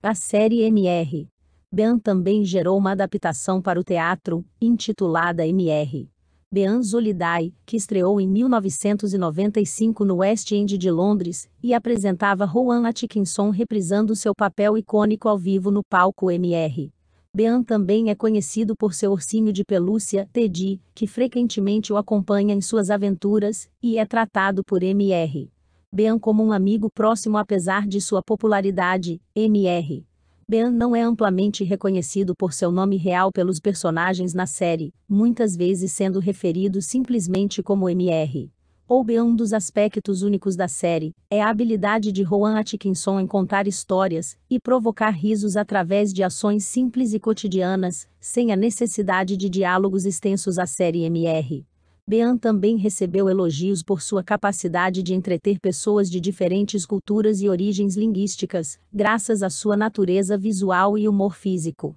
A série MR. Bean também gerou uma adaptação para o teatro, intitulada MR. Bean Zolidai, que estreou em 1995 no West End de Londres, e apresentava Rowan Atkinson reprisando seu papel icônico ao vivo no palco MR. Bean também é conhecido por seu ursinho de pelúcia, Teddy, que frequentemente o acompanha em suas aventuras, e é tratado por MR. Bean como um amigo próximo apesar de sua popularidade, Mr. Bean não é amplamente reconhecido por seu nome real pelos personagens na série, muitas vezes sendo referido simplesmente como Mr. Ou Bean um dos aspectos únicos da série, é a habilidade de Rowan Atkinson em contar histórias e provocar risos através de ações simples e cotidianas, sem a necessidade de diálogos extensos à série Mr. Bean também recebeu elogios por sua capacidade de entreter pessoas de diferentes culturas e origens linguísticas, graças à sua natureza visual e humor físico.